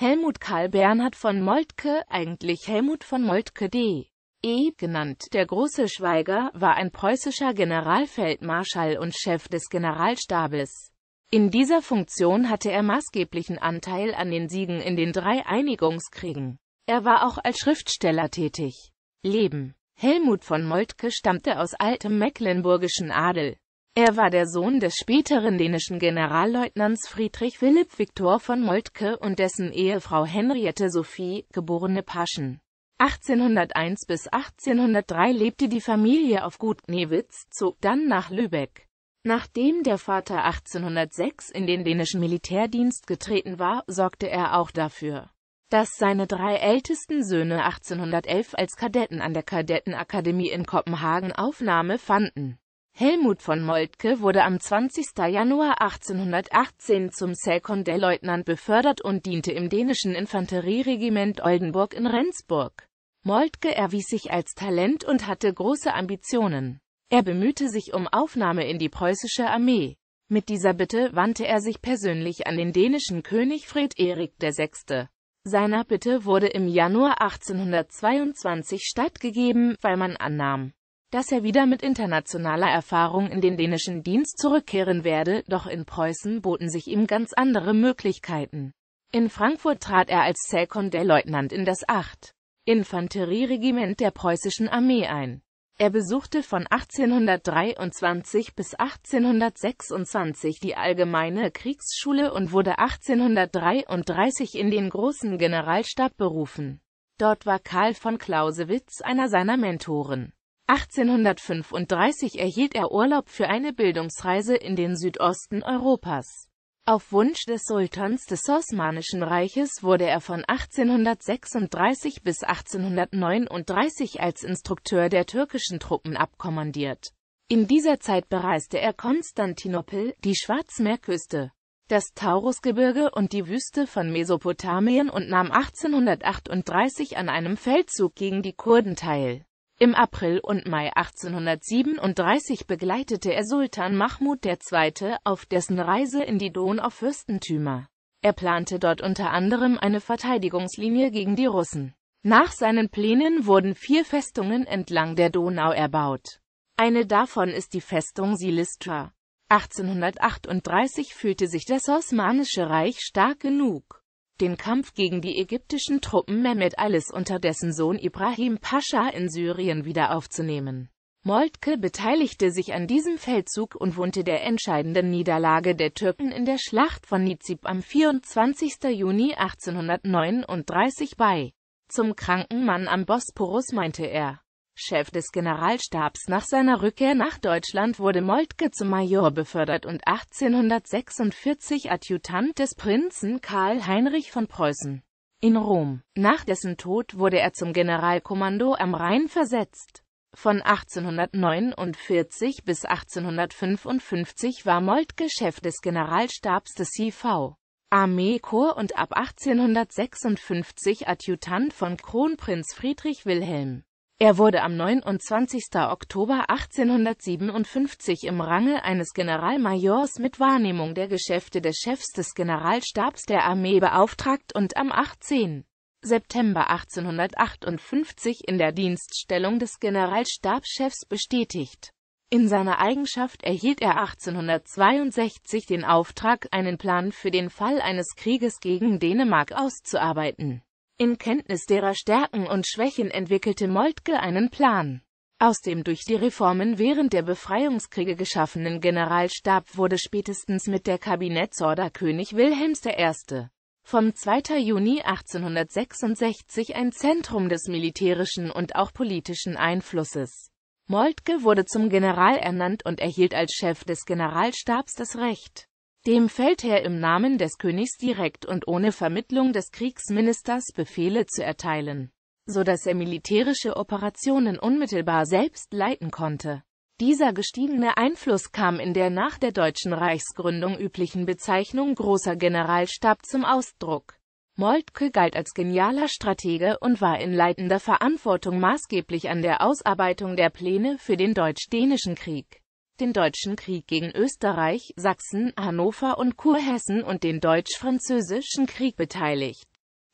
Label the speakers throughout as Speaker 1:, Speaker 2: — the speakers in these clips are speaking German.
Speaker 1: Helmut Karl Bernhard von Moltke, eigentlich Helmut von Moltke d. E. genannt, der große Schweiger, war ein preußischer Generalfeldmarschall und Chef des Generalstabes. In dieser Funktion hatte er maßgeblichen Anteil an den Siegen in den drei Einigungskriegen. Er war auch als Schriftsteller tätig. Leben Helmut von Moltke stammte aus altem mecklenburgischen Adel. Er war der Sohn des späteren dänischen Generalleutnants Friedrich Philipp Viktor von Moltke und dessen Ehefrau Henriette Sophie, geborene Paschen. 1801 bis 1803 lebte die Familie auf Gut Knewitz, zog dann nach Lübeck. Nachdem der Vater 1806 in den dänischen Militärdienst getreten war, sorgte er auch dafür, dass seine drei ältesten Söhne 1811 als Kadetten an der Kadettenakademie in Kopenhagen Aufnahme fanden. Helmut von Moltke wurde am 20. Januar 1818 zum Sekondehrleutnant befördert und diente im dänischen Infanterieregiment Oldenburg in Rendsburg. Moltke erwies sich als Talent und hatte große Ambitionen. Er bemühte sich um Aufnahme in die preußische Armee. Mit dieser Bitte wandte er sich persönlich an den dänischen König Fred Erik VI. Seiner Bitte wurde im Januar 1822 stattgegeben, weil man annahm, dass er wieder mit internationaler Erfahrung in den dänischen Dienst zurückkehren werde, doch in Preußen boten sich ihm ganz andere Möglichkeiten. In Frankfurt trat er als Sekondärleutnant in das 8. Infanterieregiment der preußischen Armee ein. Er besuchte von 1823 bis 1826 die Allgemeine Kriegsschule und wurde 1833 in den Großen Generalstab berufen. Dort war Karl von Clausewitz einer seiner Mentoren. 1835 erhielt er Urlaub für eine Bildungsreise in den Südosten Europas. Auf Wunsch des Sultans des Osmanischen Reiches wurde er von 1836 bis 1839 als Instrukteur der türkischen Truppen abkommandiert. In dieser Zeit bereiste er Konstantinopel, die Schwarzmeerküste, das Taurusgebirge und die Wüste von Mesopotamien und nahm 1838 an einem Feldzug gegen die Kurden teil. Im April und Mai 1837 begleitete er Sultan Mahmud II. auf dessen Reise in die Donau-Fürstentümer. Er plante dort unter anderem eine Verteidigungslinie gegen die Russen. Nach seinen Plänen wurden vier Festungen entlang der Donau erbaut. Eine davon ist die Festung Silistra. 1838 fühlte sich das Osmanische Reich stark genug, den Kampf gegen die ägyptischen Truppen Mehmet Alis unter dessen Sohn Ibrahim Pascha in Syrien wieder aufzunehmen. Moltke beteiligte sich an diesem Feldzug und wohnte der entscheidenden Niederlage der Türken in der Schlacht von Nizib am 24. Juni 1839 bei. Zum kranken Mann am Bosporus meinte er, Chef des Generalstabs. Nach seiner Rückkehr nach Deutschland wurde Moltke zum Major befördert und 1846 Adjutant des Prinzen Karl Heinrich von Preußen in Rom. Nach dessen Tod wurde er zum Generalkommando am Rhein versetzt. Von 1849 bis 1855 war Moltke Chef des Generalstabs des IV. Armeekorps und ab 1856 Adjutant von Kronprinz Friedrich Wilhelm. Er wurde am 29. Oktober 1857 im Range eines Generalmajors mit Wahrnehmung der Geschäfte des Chefs des Generalstabs der Armee beauftragt und am 18. September 1858 in der Dienststellung des Generalstabschefs bestätigt. In seiner Eigenschaft erhielt er 1862 den Auftrag, einen Plan für den Fall eines Krieges gegen Dänemark auszuarbeiten. In Kenntnis derer Stärken und Schwächen entwickelte Moltke einen Plan. Aus dem durch die Reformen während der Befreiungskriege geschaffenen Generalstab wurde spätestens mit der Kabinettsorder König Wilhelms I. vom 2. Juni 1866 ein Zentrum des militärischen und auch politischen Einflusses. Moltke wurde zum General ernannt und erhielt als Chef des Generalstabs das Recht, dem Feldherr im Namen des Königs direkt und ohne Vermittlung des Kriegsministers Befehle zu erteilen, so dass er militärische Operationen unmittelbar selbst leiten konnte. Dieser gestiegene Einfluss kam in der nach der deutschen Reichsgründung üblichen Bezeichnung Großer Generalstab zum Ausdruck. Moltke galt als genialer Stratege und war in leitender Verantwortung maßgeblich an der Ausarbeitung der Pläne für den Deutsch-Dänischen Krieg den Deutschen Krieg gegen Österreich, Sachsen, Hannover und Kurhessen und den Deutsch-Französischen Krieg beteiligt.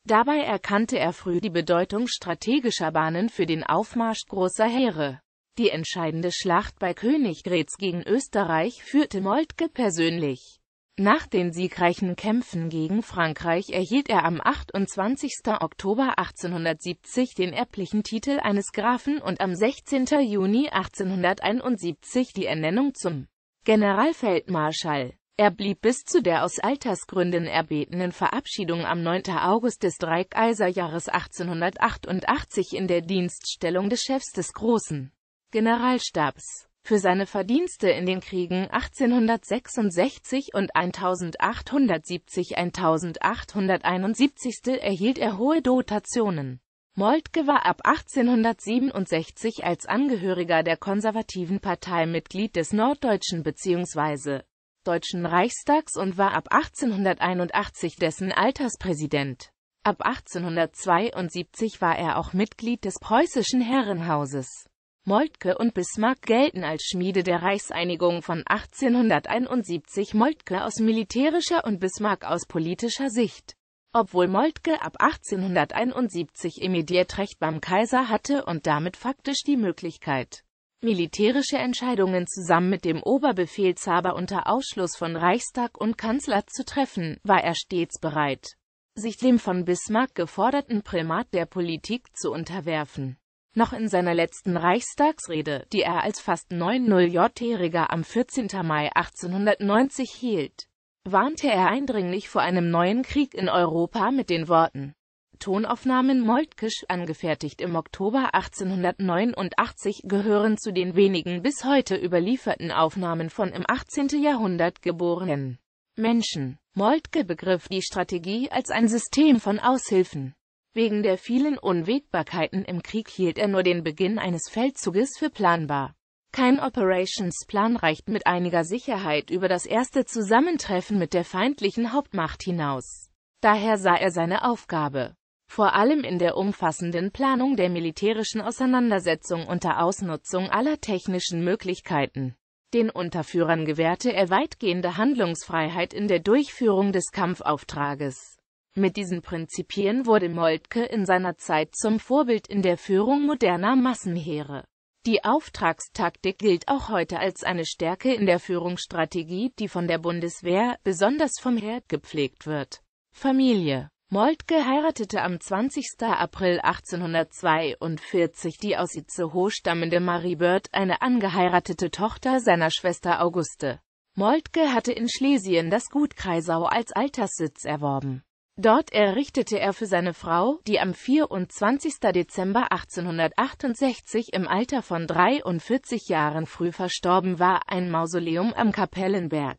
Speaker 1: Dabei erkannte er früh die Bedeutung strategischer Bahnen für den Aufmarsch großer Heere. Die entscheidende Schlacht bei Königgrätz gegen Österreich führte Moltke persönlich. Nach den siegreichen Kämpfen gegen Frankreich erhielt er am 28. Oktober 1870 den erblichen Titel eines Grafen und am 16. Juni 1871 die Ernennung zum Generalfeldmarschall. Er blieb bis zu der aus Altersgründen erbetenen Verabschiedung am 9. August des Dreikaiserjahres 1888 in der Dienststellung des Chefs des Großen Generalstabs. Für seine Verdienste in den Kriegen 1866 und 1870-1871 erhielt er hohe Dotationen. Moltke war ab 1867 als Angehöriger der konservativen Partei Mitglied des Norddeutschen bzw. Deutschen Reichstags und war ab 1881 dessen Alterspräsident. Ab 1872 war er auch Mitglied des preußischen Herrenhauses. Moltke und Bismarck gelten als Schmiede der Reichseinigung von 1871 Moltke aus militärischer und Bismarck aus politischer Sicht. Obwohl Moltke ab 1871 Immediatrecht beim Kaiser hatte und damit faktisch die Möglichkeit, militärische Entscheidungen zusammen mit dem Oberbefehlshaber unter Ausschluss von Reichstag und Kanzler zu treffen, war er stets bereit, sich dem von Bismarck geforderten Primat der Politik zu unterwerfen. Noch in seiner letzten Reichstagsrede, die er als fast 9 0 j jähriger am 14. Mai 1890 hielt, warnte er eindringlich vor einem neuen Krieg in Europa mit den Worten Tonaufnahmen Moltkisch, angefertigt im Oktober 1889, gehören zu den wenigen bis heute überlieferten Aufnahmen von im 18. Jahrhundert geborenen Menschen. Moltke begriff die Strategie als ein System von Aushilfen. Wegen der vielen Unwägbarkeiten im Krieg hielt er nur den Beginn eines Feldzuges für planbar. Kein Operationsplan reicht mit einiger Sicherheit über das erste Zusammentreffen mit der feindlichen Hauptmacht hinaus. Daher sah er seine Aufgabe, vor allem in der umfassenden Planung der militärischen Auseinandersetzung unter Ausnutzung aller technischen Möglichkeiten. Den Unterführern gewährte er weitgehende Handlungsfreiheit in der Durchführung des Kampfauftrages. Mit diesen Prinzipien wurde Moltke in seiner Zeit zum Vorbild in der Führung moderner Massenheere. Die Auftragstaktik gilt auch heute als eine Stärke in der Führungsstrategie, die von der Bundeswehr, besonders vom Herd, gepflegt wird. Familie Moltke heiratete am 20. April 1842 die aus Itzehoe stammende Marie Bird, eine angeheiratete Tochter seiner Schwester Auguste. Moltke hatte in Schlesien das Gut Kreisau als Alterssitz erworben. Dort errichtete er für seine Frau, die am 24. Dezember 1868 im Alter von 43 Jahren früh verstorben war, ein Mausoleum am Kapellenberg.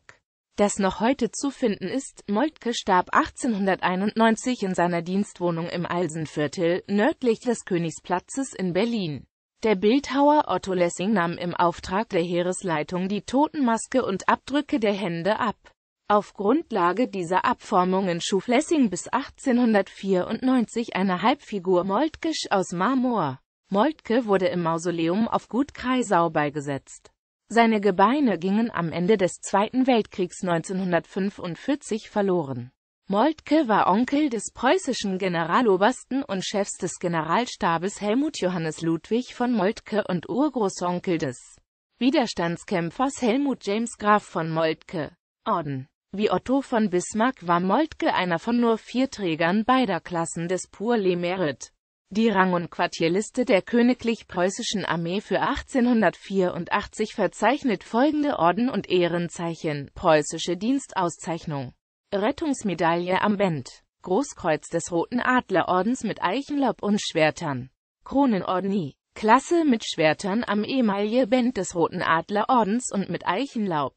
Speaker 1: Das noch heute zu finden ist, Moltke starb 1891 in seiner Dienstwohnung im Alsenviertel, nördlich des Königsplatzes in Berlin. Der Bildhauer Otto Lessing nahm im Auftrag der Heeresleitung die Totenmaske und Abdrücke der Hände ab. Auf Grundlage dieser Abformungen schuf Lessing bis 1894 eine Halbfigur Moltkesch aus Marmor. Moltke wurde im Mausoleum auf Gut Kreisau beigesetzt. Seine Gebeine gingen am Ende des Zweiten Weltkriegs 1945 verloren. Moltke war Onkel des preußischen Generalobersten und Chefs des Generalstabes Helmut Johannes Ludwig von Moltke und Urgroßonkel des Widerstandskämpfers Helmut James Graf von Moltke. Orden wie Otto von Bismarck war Moltke einer von nur vier Trägern beider Klassen des Pour les Merit. Die Rang- und Quartierliste der Königlich Preußischen Armee für 1884 verzeichnet folgende Orden und Ehrenzeichen, preußische Dienstauszeichnung, Rettungsmedaille am Band, Großkreuz des Roten Adlerordens mit Eichenlaub und Schwertern, Kronenordni, Klasse mit Schwertern am ehemalige Band des Roten Adlerordens und mit Eichenlaub.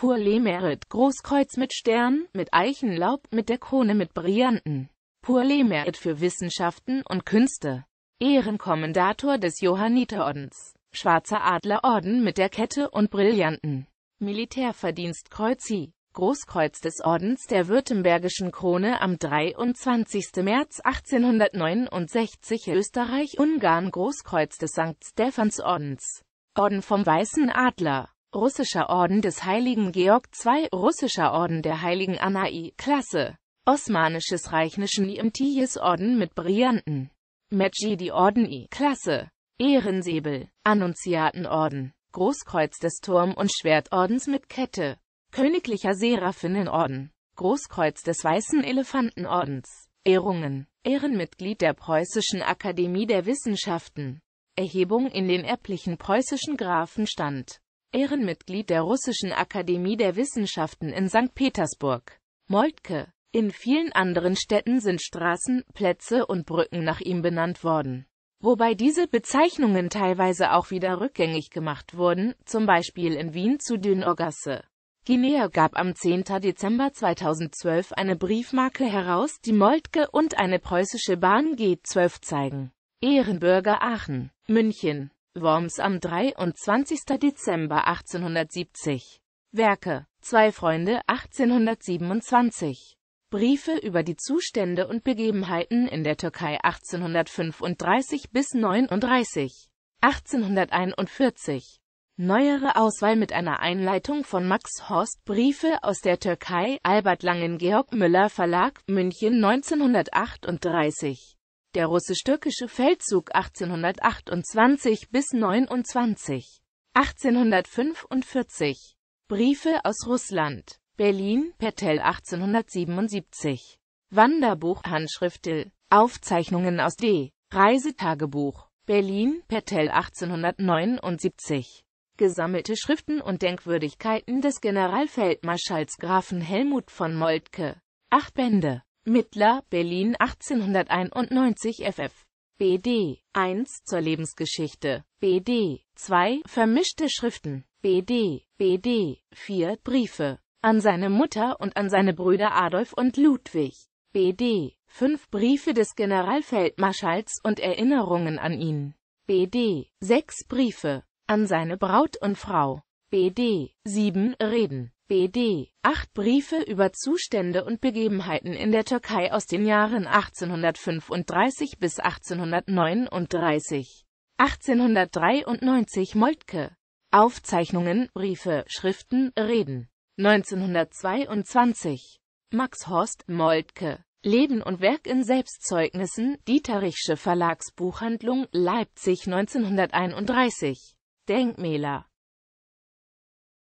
Speaker 1: Pur le Purlemeret Großkreuz mit Stern, mit Eichenlaub, mit der Krone mit Brillanten. Pur le Purlemeret für Wissenschaften und Künste. Ehrenkommendator des Johanniterordens. Schwarzer Adlerorden mit der Kette und Brillanten. Militärverdienstkreuz Sie. Großkreuz des Ordens der Württembergischen Krone am 23. März 1869 Österreich-Ungarn Großkreuz des St. Stephans Ordens Orden vom Weißen Adler Russischer Orden des Heiligen Georg II, Russischer Orden der Heiligen Anai, Klasse, Osmanisches Reich Nischen Imtiyes Orden mit Brillanten, Medjidi Orden I, Klasse, Ehrensäbel, Annunziatenorden, Großkreuz des Turm- und Schwertordens mit Kette, Königlicher Seraphinenorden, Großkreuz des Weißen Elefantenordens, Ehrungen, Ehrenmitglied der Preußischen Akademie der Wissenschaften, Erhebung in den erblichen preußischen Grafenstand. Ehrenmitglied der Russischen Akademie der Wissenschaften in St. Petersburg. Moltke. In vielen anderen Städten sind Straßen, Plätze und Brücken nach ihm benannt worden. Wobei diese Bezeichnungen teilweise auch wieder rückgängig gemacht wurden, zum Beispiel in Wien zu Dünorgasse. Guinea gab am 10. Dezember 2012 eine Briefmarke heraus, die Moltke und eine preußische Bahn G12 zeigen. Ehrenbürger Aachen, München Worms am 23. Dezember 1870. Werke Zwei Freunde 1827. Briefe über die Zustände und Begebenheiten in der Türkei 1835 bis 39. 1841. Neuere Auswahl mit einer Einleitung von Max Horst Briefe aus der Türkei, Albert Langen Georg Müller Verlag, München 1938. Der russisch-türkische Feldzug 1828 bis 29. 1845. Briefe aus Russland. Berlin, Pertell 1877. Wanderbuch Handschriftel. Aufzeichnungen aus D. Reisetagebuch. Berlin, Pertell 1879. Gesammelte Schriften und Denkwürdigkeiten des Generalfeldmarschalls Grafen Helmut von Moltke. Acht Bände. Mittler, Berlin 1891 ff. BD 1 zur Lebensgeschichte, BD 2 vermischte Schriften, BD BD 4 Briefe an seine Mutter und an seine Brüder Adolf und Ludwig, BD 5 Briefe des Generalfeldmarschalls und Erinnerungen an ihn, BD 6 Briefe an seine Braut und Frau, BD 7 Reden BD. Acht Briefe über Zustände und Begebenheiten in der Türkei aus den Jahren 1835 bis 1839. 1893 Moltke. Aufzeichnungen, Briefe, Schriften, Reden. 1922 Max Horst Moltke. Leben und Werk in Selbstzeugnissen, Dieterichsche Verlagsbuchhandlung, Leipzig 1931. Denkmäler